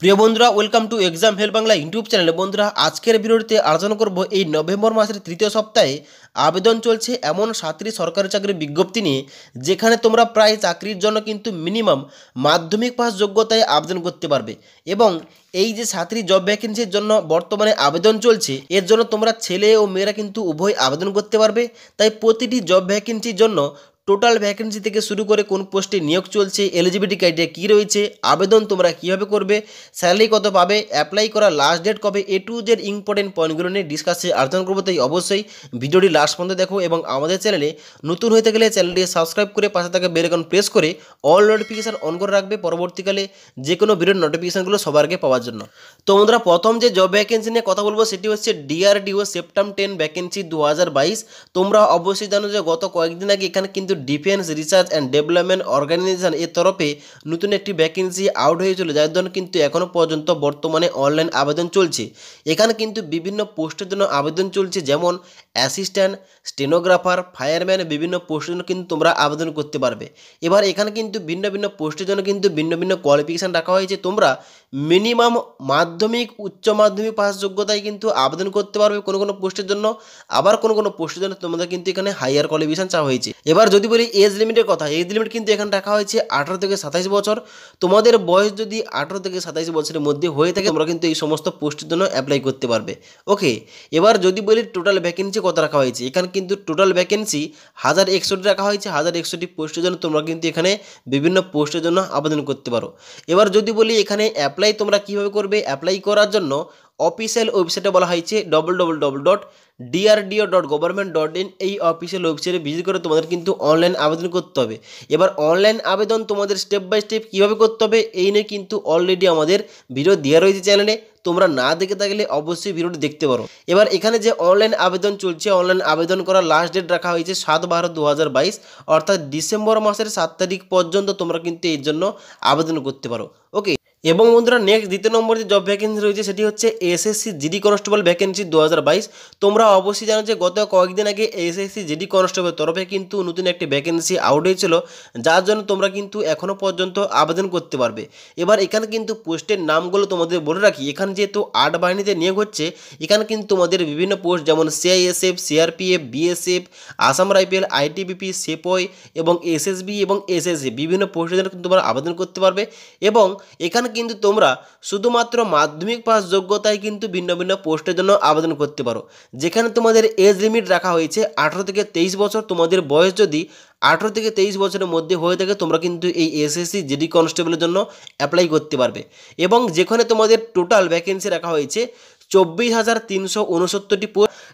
প্রিয় বন্ধুরা welcome to Exam Hell Bangla YouTube চ্যানেলে বন্ধুরা আজকের ভিডিওতে আলোচনা করব এই নভেম্বর মাসের তৃতীয় সপ্তাহে আবেদন চলছে এমন সাতটি সরকারি চাকরির বিজ্ঞপ্তি নিয়ে যেখানে তোমরা প্রায় চাকরির জন্য কিন্তু মিনিমাম মাধ্যমিক পাস যোগ্যতায় আবেদন করতে পারবে এবং এই যে সাতটি জব ভ্যাকেন্সির জন্য বর্তমানে আবেদন চলছে এর জন্য তোমরা ছেলে ও মেয়েরা কিন্তু উভয় আবেদন করতে পারবে তাই প্রতিটি জব ভ্যাকেন্সির জন্য টোটাল ভ্যাকেন্সি থেকে শুরু করে কোন পোস্টে নিয়োগ চলছে এলিজিবিলিটি ক্রাইটেরিয়া কী রয়েছে আবেদন তোমরা কীভাবে করবে স্যালারি কত পাবে অ্যাপ্লাই করা লাস্ট ডেট কবে এ টু জেড ইম্পর্টেন্ট পয়েন্টগুলো নিয়ে ডিসকাসে আলোচনা করবো তাই অবশ্যই ভিডিওটি লাস্ট পর্যন্ত দেখো এবং আমাদের চ্যানেলে নতুন হয়ে থাকলে চ্যানেলটি সাবস্ক্রাইব করে পাশে থাকা বেলকন প্রেস করে অল নোটিফিকেশান অন করে রাখবে পরবর্তীকালে যে কোনো ভিডিওর নোটিফিকেশানগুলো সবার আগে পাওয়ার জন্য তো বন্ধুরা প্রথম যে জব ভ্যাকেন্সি নিয়ে কথা বলবো সেটি হচ্ছে ডিআরডিও সেপ্টাম টেন ভ্যাকেন্সি দু তোমরা অবশ্যই জানো যে গত কয়েকদিন আগে এখানে কিন্তু defence research and development organisation এর তরফে নতুন একটি ভ্যাকেন্সি আউট হয়েছিল যার জন্য কিন্তু এখনও পর্যন্ত বর্তমানে অনলাইন আবেদন চলছে এখানে কিন্তু বিভিন্ন পোস্টের জন্য আবেদন চলছে যেমন অ্যাসিস্ট্যান্ট স্টেনোগ্রাফার ফায়ারম্যান বিভিন্ন পোস্টের জন্য কিন্তু তোমরা আবেদন করতে পারবে এবার এখানে কিন্তু ভিন্ন ভিন্ন পোস্টের জন্য কিন্তু ভিন্ন ভিন্ন কোয়ালিফিকেশান রাখা হয়েছে তোমরা মিনিমাম মাধ্যমিক উচ্চ মাধ্যমিক পাস যোগ্যতায় কিন্তু আবেদন করতে পারবে কোনো কোনো পোস্টের জন্য আবার কোনো কোনো পোস্টের জন্য তোমাদের কিন্তু এখানে হাইয়ার কোয়ালিফিকেশান চাওয়া হয়েছে এবার যদি বলি এজ লিমিটের কথা এজ লিমিট কিন্তু এখানে রাখা হয়েছে আঠারো থেকে সাতাইশ বছর তোমাদের বয়স যদি আঠারো থেকে সাতাইশ বছরের মধ্যে হয়ে থাকে তোমরা কিন্তু এই সমস্ত পোস্টের জন্য অ্যাপ্লাই করতে পারবে ওকে এবার যদি বলি টোটাল ভ্যাকেন্সি কত রাখা হয়েছে এখানে কিন্তু টোটাল ভ্যাকেন্সি হাজার একষট্টি রাখা হয়েছে হাজার একষট্টি পোস্টের জন্য তোমরা কিন্তু এখানে বিভিন্ন পোস্টের জন্য আবেদন করতে পারো এবার যদি বলি এখানে অ্যাপ অ্যাপ্লাই তোমরা কীভাবে করবে অ্যাপ্লাই করার জন্য অফিসিয়াল ওয়েবসাইটে বলা হয়েছে double double double dot DRDO dot government dot in এই অফিসিয়াল ওয়েবসাইটে ভিজিট করে তোমাদের কিন্তু অনলাইন আবেদন করতে হবে এবার অনলাইন আবেদন তোমাদের স্টেপ বাই স্টেপ কীভাবে করতে হবে এই নিয়ে কিন্তু অলরেডি আমাদের ভিডিও দেওয়া রয়েছে চ্যানেলে তোমরা না দেখে থাকলে অবশ্যই ভিডিওটি দেখতে পারো এবার এখানে যে অনলাইন আবেদন চলছে অনলাইন আবেদন করার লাস্ট ডেট রাখা হয়েছে সাত বারো দু অর্থাৎ ডিসেম্বর মাসের সাত তারিখ পর্যন্ত তোমরা কিন্তু এর জন্য আবেদন করতে পারো ওকে এবং বন্ধুরা নেক্সট দ্বিতীয় নম্বর যে জব ভ্যাকেন্সি রয়েছে সেটি হচ্ছে এসএসসি জিডি কনস্টেবল ভ্যাকেন্সি দু তোমরা অবশ্যই জানো যে গত কয়েকদিন আগে এসএসসি জিডি কনস্টেবল তরফে কিন্তু নতুন একটি ভ্যাকেন্সি আউট হয়েছিল যার জন্য তোমরা কিন্তু এখনও পর্যন্ত আবেদন করতে পারবে এবার এখানে কিন্তু পোস্টের নামগুলো তোমাদের বলে রাখি এখানে যেহেতু আট বাহিনীতে নিয়োগ হচ্ছে এখানে কিন্তু তোমাদের বিভিন্ন পোস্ট যেমন CISF CRPF BSF Assam rifle ITBP sepoy এবং এসএসবি এবং এসএসসি বিভিন্ন পোস্টের জন্য কিন্তু তোমরা আবেদন করতে পারবে এবং এখানে এখানে কিন্তু তোমরা শুধুমাত্র মাধ্যমিক পাস যোগ্যতায় কিন্তু ভিন্ন ভিন্ন পোস্টের জন্য আবেদন করতে পারো যেখানে তোমাদের এজ লিমিট রাখা হয়েছে আঠারো থেকে তেইশ বছর তোমাদের বয়স যদি আঠেরো থেকে তেইশ বছরের মধ্যে হয়ে থাকে তোমরা কিন্তু এই এসএসসি জিডি কনস্টেবলের জন্য অ্যাপ্লাই করতে পারবে এবং যেখানে তোমাদের টোটাল ভ্যাকেন্সি রাখা হয়েছে চব্বিশ হাজার তিনশো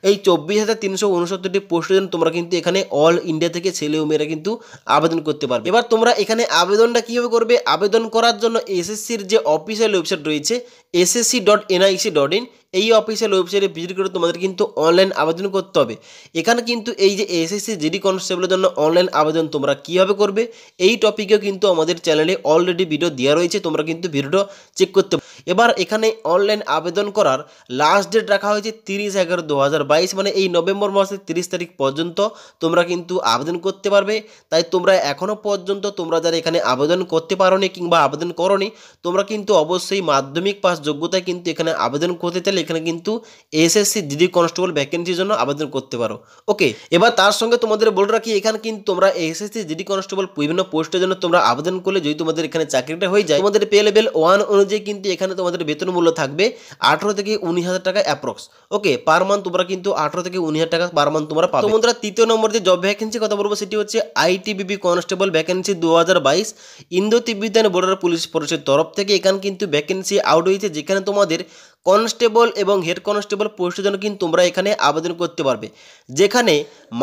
এই চব্বিশ হাজার তিনশো উনসত্তরটি পোস্টের জন্য তোমরা কিন্তু এখানে অল ইন্ডিয়া থেকে ছেলে ও মেয়েরা কিন্তু আবেদন করতে পারবে এবার তোমরা এখানে আবেদনটা কীভাবে করবে আবেদন করার জন্য এসএসসির যে অফিসিয়াল ওয়েবসাইট রয়েছে SSC dot NIC dot in এই অফিসিয়াল ওয়েবসাইটে ভিজিট করে তোমাদের কিন্তু অনলাইন আবেদন করতে হবে এখানে কিন্তু এই যে এসএসসি জিডি কনস্টেবলের জন্য অনলাইন আবেদন তোমরা কীভাবে করবে এই টপিকেও কিন্তু আমাদের চ্যানেলে অলরেডি ভিডিও দেওয়া রয়েছে তোমরা কিন্তু ভিডিওটা চেক করতে এবার এখানে অনলাইন আবেদন করার লাস্ট ডেট রাখা হয়েছে তিরিশ এগারো দু হাজার মানে এই নভেম্বর মাসের তিরিশ তারিখ পর্যন্ত তোমরা কিন্তু আবেদন করতে পারবে তাই তোমরা এখনও পর্যন্ত তোমরা যারা এখানে আবেদন করতে পারো কিংবা আবেদন করনি তোমরা কিন্তু অবশ্যই মাধ্যমিক পাস যোগ্যতায় কিন্তু এখানে আবেদন করতে চাইলে এখানে কিন্তু এসএসসি ডিডি কনস্টেবল ভ্যাকেন্সির জন্য আবেদন করতে পারো ওকে এবার তার সঙ্গে তোমাদের বলে রাখি এখানে কিন্তু তোমরা এসএসসি ডিডি কনস্টেবল বিভিন্ন পোস্টের জন্য তোমরা আবেদন করলে যদি তোমাদের এখানে চাকরিটা হয়ে যায় তোমাদের পে লেভেল ওয়ান অনুযায়ী কিন্তু এখানে তোমাদের বেতন মূল্য থাকবে আঠেরো থেকে উনিশ হাজার টাকা অ্যাপ্রক্স ওকে পার মান্থ তোমরা কিন্তু আঠারো থেকে উনিশ টাকা পার মান্থ তোমরা পাবে বন্ধুরা তৃতীয় নম্বর যে জব ভ্যাকেন্সি কথা বলবো সেটি হচ্ছে আইটিবিবি কনস্টেবল ভ্যাকেন্সি দু হাজার বাইশ ইন্দো তিব্বিতান বর্ডার পুলিশ ফোর্সের তরফ থেকে এখানে কিন্তু ভ্যাকেন্সি আউট হয়েছে যেখানে তোমাদের কনস্টেবল এবং হেড কনস্টেবল পোস্টের জন্য কিন্তু তোমরা এখানে আবেদন করতে পারবে যেখানে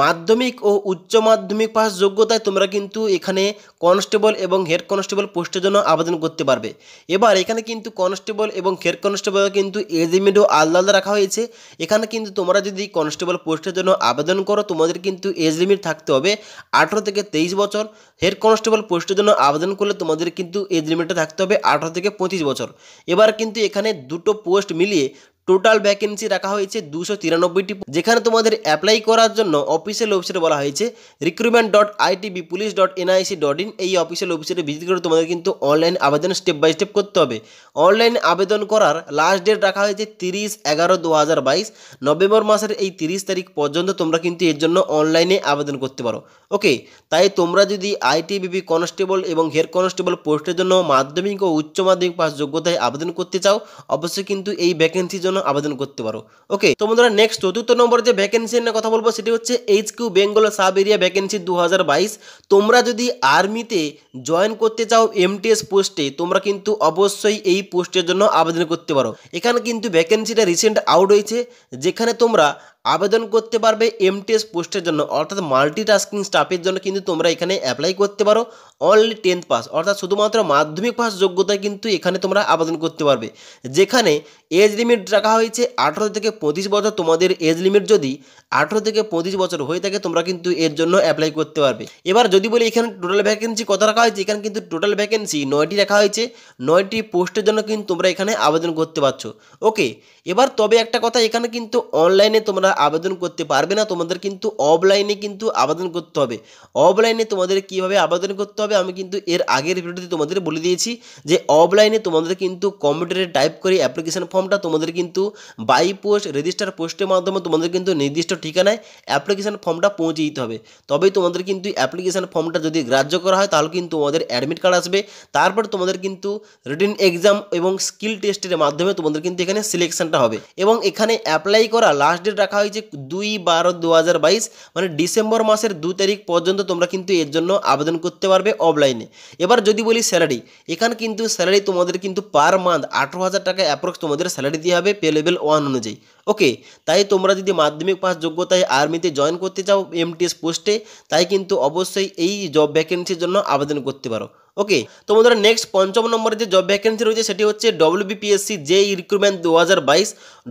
মাধ্যমিক ও উচ্চ মাধ্যমিক পাস যোগ্যতায় তোমরা কিন্তু এখানে কনস্টেবল এবং হেড কনস্টেবল পোস্টের জন্য আবেদন করতে পারবে এবার এখানে কিন্তু কনস্টেবল এবং হেড কনস্টেবল কিন্তু এজিমেন্টও আলাদা আলাদা রাখা হয়েছে এখানে কিন্তু তোমরা যদি কনস্টেবল পোস্টের জন্য আবেদন করো তোমাদের কিন্তু এজ লিমিট থাকতে হবে আঠেরো থেকে তেইশ বছর হেড কনস্টেবল পোস্টের জন্য আবেদন করলে তোমাদের কিন্তু এজ লিমিটটা থাকতে হবে আঠেরো থেকে পঁচিশ বছর এবার কিন্তু এখানে দুটো পোস্ট मिलिए টোটাল ভ্যাকেন্সি রাখা হয়েছে দুশো তিরানব্বইটি যেখানে তোমাদের অ্যাপ্লাই করার জন্য অফিসিয়াল ওয়েবসাইটে বলা হয়েছে recruitment dot ITB police dot NIC dot in এই অফিসিয়াল ওয়েবসাইটে ভিজিট করে তোমাদের কিন্তু অনলাইন আবেদন স্টেপ বাই স্টেপ করতে হবে অনলাইন আবেদন করার লাস্ট ডেট রাখা হয়েছে তিরিশ এগারো দু হাজার বাইশ নভেম্বর মাসের এই তিরিশ তারিখ পর্যন্ত তোমরা কিন্তু এর জন্য অনলাইনে আবেদন করতে পারো ওকে তাই তোমরা যদি আইটিবিপি কনস্টেবল এবং হেড কনস্টেবল পোস্টের জন্য মাধ্যমিক ও উচ্চ মাধ্যমিক পাস যোগ্যতায় আবেদন করতে চাও অবশ্যই কিন্তু এই ভ্যাকেন্সির জন্য আবেদন করতে পারো ওকে তো বন্ধুরা নেক্সট চতুর্থ নম্বর যে ভ্যাকেন্সি নিয়ে কথা বলবো সেটি হচ্ছে H Q Bengal sub area vacancy দু তোমরা যদি আর্মিতে জয়েন করতে চাও এমটিএস পোস্টে তোমরা কিন্তু অবশ্যই এই পোস্টের জন্য আবেদন করতে পারো এখানে কিন্তু ভ্যাকেন্সিটা রিসেন্ট আউট হয়েছে যেখানে তোমরা আবেদন করতে পারবে এমটিএস পোস্টের জন্য অর্থাৎ মাল্টিটাস্কিং স্টাফের জন্য কিন্তু তোমরা এখানে অ্যাপ্লাই করতে পারো অনলি টেন্থ পাস অর্থাৎ শুধুমাত্র মাধ্যমিক পাস যোগ্যতায় কিন্তু এখানে তোমরা আবেদন করতে পারবে যেখানে এজ লিমিট রাখা হয়েছে আঠেরো থেকে পঁচিশ বছর তোমাদের এজ লিমিট যদি আঠেরো থেকে পঁচিশ বছর হয়ে থাকে তোমরা কিন্তু এর জন্য অ্যাপ্লাই করতে পারবে এবার যদি বলি এখানে টোটাল ভ্যাকেন্সি কত রাখা হয়েছে এখানে কিন্তু টোটাল ভ্যাকেন্সি নয়টি রাখা হয়েছে নয়টি পোস্টের জন্য কিন্তু তোমরা এখানে আবেদন করতে পারছো ওকে এবার তবে একটা কথা এখানে কিন্তু অনলাইনে তোমরা তোমরা আবেদন করতে পারবে না তোমাদের কিন্তু অফলাইনে কিন্তু আবেদন করতে হবে অফলাইনে তোমাদের কীভাবে আবেদন করতে হবে আমি কিন্তু এর আগের ভিডিওতে তোমাদের বলে দিয়েছি যে অফলাইনে তোমাদের কিন্তু কম্পিউটারে টাইপ করে অ্যাপ্লিকেশন ফর্মটা তোমাদের কিন্তু বাই পোস্ট রেজিস্টার পোস্টের মাধ্যমে তোমাদের কিন্তু নির্দিষ্ট ঠিকানায় অ্যাপ্লিকেশন ফর্মটা পৌঁছে দিতে হবে তবেই তোমাদের কিন্তু অ্যাপ্লিকেশন ফর্মটা যদি গ্রাহ্য করা হয় তাহলে কিন্তু তোমাদের অ্যাডমিট কার্ড আসবে তারপর তোমাদের কিন্তু রিটেন এক্সাম এবং স্কিল টেস্টের মাধ্যমে তোমাদের কিন্তু এখানে সিলেকশনটা হবে এবং এখানে অ্যাপ্লাই করা লাস্ট ডেট রাখা হয়েছে দুই বারো দু মানে ডিসেম্বর মাসের দু তারিখ পর্যন্ত তোমরা কিন্তু এর জন্য আবেদন করতে পারবে অফলাইনে এবার যদি বলি স্যালারি এখানে কিন্তু স্যালারি তোমাদের কিন্তু পার মান্থ আঠেরো হাজার টাকা অ্যাপ্রক্স তোমাদের স্যালারি দিয়ে হবে পে লেভেল ওয়ান অনুযায়ী ওকে তাই তোমরা যদি মাধ্যমিক পাস যোগ্যতায় আর্মিতে জয়েন করতে চাও এমটিএস পোস্টে তাই কিন্তু অবশ্যই এই জব ভ্যাকেন্সির জন্য আবেদন করতে পারো ওকে তো বন্ধুরা নেক্সট পঞ্চম নম্বরে যে জব ভ্যাকেন্সি রয়েছে সেটি হচ্ছে ডব্লিউবিপিএসসি জে রিক্রুটমেন্ট দু হাজার বাইশ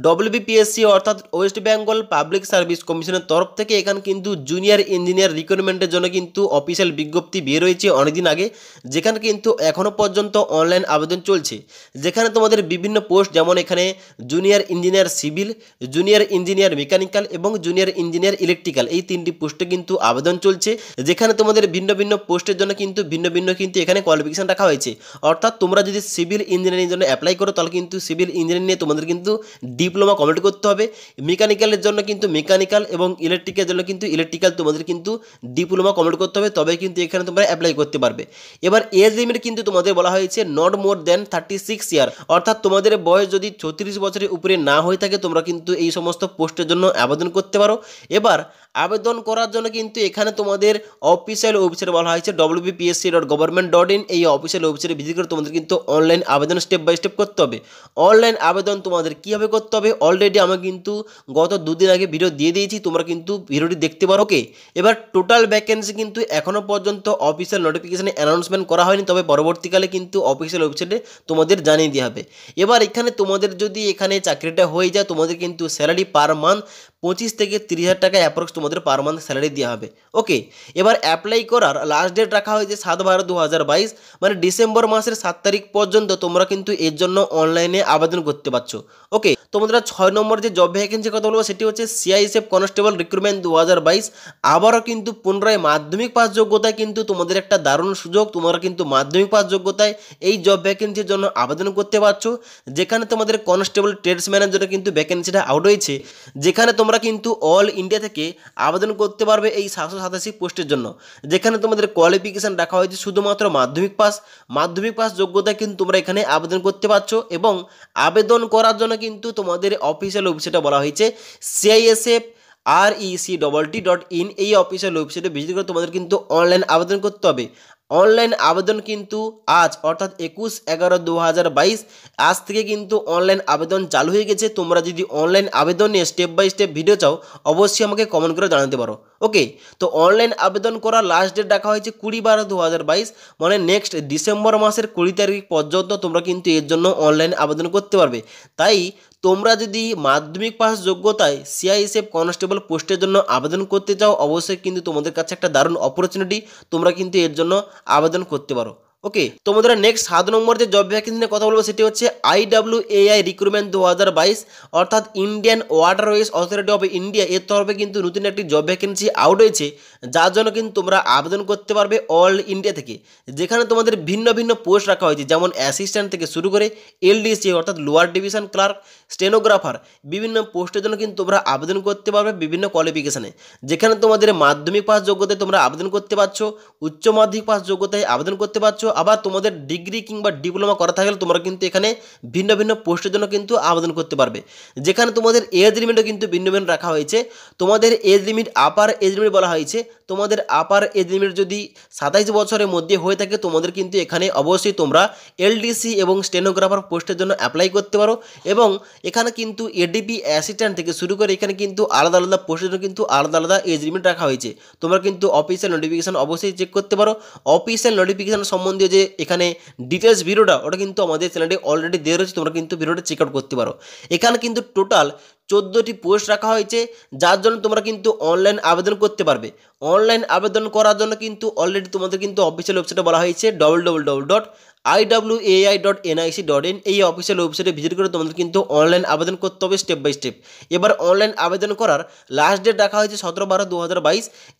ডব্লিউবিপিএসসি অর্থাৎ ওয়েস্ট বেঙ্গল পাবলিক সার্ভিস কমিশনের তরফ থেকে এখানে কিন্তু জুনিয়র ইঞ্জিনিয়ার রিক্রুটমেন্টের জন্য কিন্তু অফিসিয়াল বিজ্ঞপ্তি বিয়ে রয়েছে অনেকদিন আগে যেখানে কিন্তু এখনও পর্যন্ত অনলাইন আবেদন চলছে যেখানে তোমাদের বিভিন্ন পোস্ট যেমন এখানে junior engineer civil junior engineer mechanical এবং জুনিয়র ইঞ্জিনিয়ার ইলেকট্রিক্যাল এই তিনটি পোস্টে কিন্তু আবেদন চলছে যেখানে তোমাদের ভিন্ন ভিন্ন পোস্টের জন্য কিন্তু ভিন্ন ভিন্ন কিন্তু এখানে এখানে কোয়ালিফিকেশান রাখা হয়েছে অর্থাৎ তোমরা যদি সিভিল ইঞ্জিনিয়ারিং জন্য অ্যাপ্লাই করো তাহলে কিন্তু সিভিল ইঞ্জিনিয়ারিং নিয়ে তোমাদের কিন্তু ডিপ্লোমা কমপ্লিট করতে হবে মেকানিক্যালের জন্য কিন্তু মেকানিক্যাল এবং ইলেকট্রিক্যালের জন্য কিন্তু ইলেকট্রিক্যাল তোমাদের কিন্তু ডিপ্লোমা কমপ্লিট করতে হবে তবে কিন্তু এখানে তোমরা অ্যাপ্লাই করতে পারবে এবার এজ লিমিট কিন্তু তোমাদের বলা হয়েছে not more than thirty six year অর্থাৎ তোমাদের বয়স যদি ছত্রিশ বছরের উপরে না হয়ে থাকে তোমরা কিন্তু এই সমস্ত পোস্টের জন্য আবেদন করতে পারো এবার আবেদন করার জন্য কিন্তু এখানে তোমাদের অফিসিয়াল ওয়েবসাইট বলা হয়েছে WBPSC dot government dot in এই অফিসিয়াল ওয়েবসাইটে ভিজিট করে তোমাদের কিন্তু অনলাইন আবেদন স্টেপ বাই স্টেপ করতে হবে অনলাইন আবেদন তোমাদের কীভাবে করতে হবে অলরেডি আমি কিন্তু গত দুদিন আগে ভিডিও দিয়ে দিয়েছি তোমরা কিন্তু ভিডিওটি দেখতে পারো ওকে এবার টোটাল ভ্যাকেন্সি কিন্তু এখনও পর্যন্ত অফিসিয়াল নোটিফিকেশানে অ্যানাউন্সমেন্ট করা হয়নি তবে পরবর্তীকালে কিন্তু অফিসিয়াল ওয়েবসাইটে তোমাদের জানিয়ে দেওয়া হবে এবার এখানে তোমাদের যদি এখানে চাকরিটা হয়ে যায় তোমাদের কিন্তু স্যালারি পার মান্থ পঁচিশ থেকে তিরিশ হাজার টাকা অ্যাপ্রক্স তোমাদের পার মান্থ স্যালারি দেওয়া হবে ওকে এবার অ্যাপ্লাই করার লাস্ট ডেট রাখা হয়েছে সাত বারো দু বাইশ মানে ডিসেম্বর মাসের সাত তারিখ পর্যন্ত তোমরা কিন্তু এর জন্য অনলাইনে আবেদন করতে পারছো ওকে তোমরা ছয় নম্বর যে জব ভ্যাকেন্সি কথা বলবো সেটি হচ্ছে সিআইএসএফ কনস্টেবল রিক্রুটমেন্ট দু হাজার বাইশ আবারও কিন্তু পুনরায় মাধ্যমিক পাস যোগ্যতায় কিন্তু তোমাদের একটা দারুণ সুযোগ তোমরা কিন্তু মাধ্যমিক পাস যোগ্যতায় এই জব ভ্যাকেন্সির জন্য আবেদন করতে পারছো যেখানে তোমাদের কনস্টেবল ট্রেডসম্যানের জন্য কিন্তু ভ্যাকেন্সিটা আউট হয়েছে যেখানে তোমরা তোমরা কিন্তু অল ইন্ডিয়া থেকে আবেদন করতে পারবে এই সাতশো সাতাশি পোস্টের জন্য যেখানে তোমাদের কোয়ালিফিকেশান রাখা হয়েছে শুধুমাত্র মাধ্যমিক পাস মাধ্যমিক পাস যোগ্যতা কিন্তু তোমরা এখানে আবেদন করতে পারছো এবং আবেদন করার জন্য কিন্তু তোমাদের অফিসিয়াল ওয়েবসাইটে বলা হয়েছে CISF R EC double T dot in এই অফিসিয়াল ওয়েবসাইটে ভিজিট করে তোমাদের কিন্তু অনলাইন আবেদন করতে হবে অনলাইন আবেদন কিন্তু আজ অর্থাৎ একুশ এগারো দু আজ থেকে কিন্তু অনলাইন আবেদন চালু হয়ে গেছে তোমরা যদি অনলাইন আবেদন নিয়ে স্টেপ বাই স্টেপ ভিডিও চাও অবশ্যই আমাকে কমেন্ট করে জানাতে পারো ওকে তো অনলাইন আবেদন করার লাস্ট ডেট রাখা হয়েছে কুড়ি বারো দু হাজার বাইশ মানে নেক্সট ডিসেম্বর মাসের কুড়ি তারিখ পর্যন্ত তোমরা কিন্তু এর জন্য অনলাইন আবেদন করতে পারবে তাই তোমরা যদি মাধ্যমিক পাস যোগ্যতায় সিআইএসএফ কনস্টেবল পোস্টের জন্য আবেদন করতে চাও অবশ্যই কিন্তু তোমাদের কাছে একটা দারুণ অপরচুনিটি তোমরা কিন্তু এর জন্য আবেদন করতে পারো ওকে তোমাদের নেক্সট সাত নম্বর যে জব ভ্যাকেন্সি নিয়ে কথা বলবো সেটি হচ্ছে আইডাব্লিউ এআই রিক্রুটমেন্ট দু হাজার বাইশ অর্থাৎ Indian waterways authority of India এর তরফে কিন্তু নতুন একটি জব ভ্যাকেন্সি আউট হয়েছে যার জন্য কিন্তু তোমরা আবেদন করতে পারবে অল ইন্ডিয়া থেকে যেখানে তোমাদের ভিন্ন ভিন্ন পোস্ট রাখা হয়েছে যেমন অ্যাসিস্ট্যান্ট থেকে শুরু করে এলডিসি অর্থাৎ লোয়ার ডিভিশন ক্লার্ক স্টেনোগ্রাফার বিভিন্ন পোস্টের জন্য কিন্তু তোমরা আবেদন করতে পারবে বিভিন্ন কোয়ালিফিকেশানে যেখানে তোমাদের মাধ্যমিক পাস যোগ্যতায় তোমরা আবেদন করতে পারছো উচ্চ মাধ্যমিক পাস যোগ্যতায় আবেদন করতে পারছো আবার তোমাদের ডিগ্রি কিংবা ডিপ্লোমা করা থাকলে তোমরা কিন্তু এখানে ভিন্ন ভিন্ন পোস্টের জন্য কিন্তু আবেদন করতে পারবে যেখানে তোমাদের এজ লিমিটও কিন্তু ভিন্ন ভিন্ন রাখা হয়েছে তোমাদের age limit upper age limit বলা হয়েছে তোমাদের আপার এজ লিমিট যদি সাতাইশ বছরের মধ্যে হয়ে থাকে তোমাদের কিন্তু এখানে অবশ্যই তোমরা এলডিসি এবং স্টেনোগ্রাফার পোস্টের জন্য অ্যাপ্লাই করতে পারো এবং এখানে কিন্তু এডিপি অ্যাসিস্ট্যান্ট থেকে শুরু করে এখানে কিন্তু আলাদা আলাদা পোস্টের জন্য কিন্তু আলাদা আলাদা এজ লিমিট রাখা হয়েছে তোমরা কিন্তু অফিসিয়াল নোটিফিকেশান অবশ্যই চেক করতে পারো অফিসিয়াল নোটিফিকেশান সম্বন্ধীয় যে এখানে ডিটেলস ভিডিওটা ওটা কিন্তু আমাদের চ্যানেলে অলরেডি দেওয়া রয়েছে তোমরা কিন্তু ভিডিওটা চেক আউট করতে পারো এখানে কিন্তু টোটাল চোদ্দোটি পোস্ট রাখা হয়েছে যার জন্য তোমরা কিন্তু অনলাইন আবেদন করতে পারবে অনলাইন আবেদন করার জন্য কিন্তু অলরেডি তোমাদের কিন্তু অফিসিয়াল ওয়েবসাইটে বলা হয়েছে double double double dot I dot dot এই অফিসিয়াল ওয়েবসাইটে ভিজিট করে তোমাদের কিন্তু অনলাইন আবেদন করতে হবে স্টেপ বাই স্টেপ এবার অনলাইন আবেদন করার লাস্ট ডেট রাখা হয়েছে সতেরো বারো দু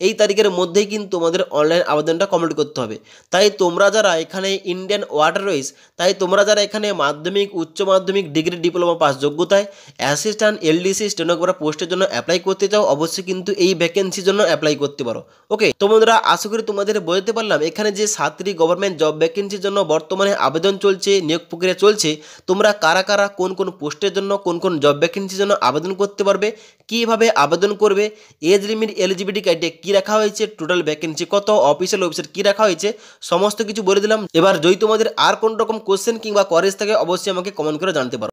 এই তারিখের মধ্যেই কিন্তু তোমাদের অনলাইন আবেদনটা কমপ্লিট করতে হবে তাই তোমরা যারা এখানে ইন্ডিয়ান ওয়াটারওয়েজ তাই তোমরা যারা এখানে মাধ্যমিক উচ্চ মাধ্যমিক ডিগ্রি ডিপ্লোমা পাস যোগ্যতায় অ্যাসিস্ট্যান্ট এলডিসি স্টেনোগ্রাফার পোস্টের জন্য অ্যাপ্লাই করতে চাও অবশ্যই কিন্তু এই ভ্যাকেন্সির জন্য অ্যাপ্লাই করতে পারো ওকে তোমরা আশা করি তোমাদের বোঝাতে পারলাম এখানে যে সাতটি গভর্নমেন্ট জব ভ্যাকেন্সির জন্য বর্তমান বর্তমানে আবেদন চলছে নিয়োগ প্রক্রিয়া চলছে তোমরা কারা কারা কোন কোন পোস্টের জন্য কোন কোন জব ভ্যাকেন্সির জন্য আবেদন করতে পারবে কীভাবে আবেদন করবে এজ লিমিট এলিজিবিলিটি ক্রাইটেরিয়া কী রাখা হয়েছে টোটাল ভ্যাকেন্সি কত অফিসিয়াল ওয়েবসাইট কী রাখা হয়েছে সমস্ত কিছু বলে দিলাম এবার যদি তোমাদের আর কোন রকম কোশ্চেন কিংবা কোয়ারিজ থাকে অবশ্যই আমাকে কমেন্ট করে জানতে পারো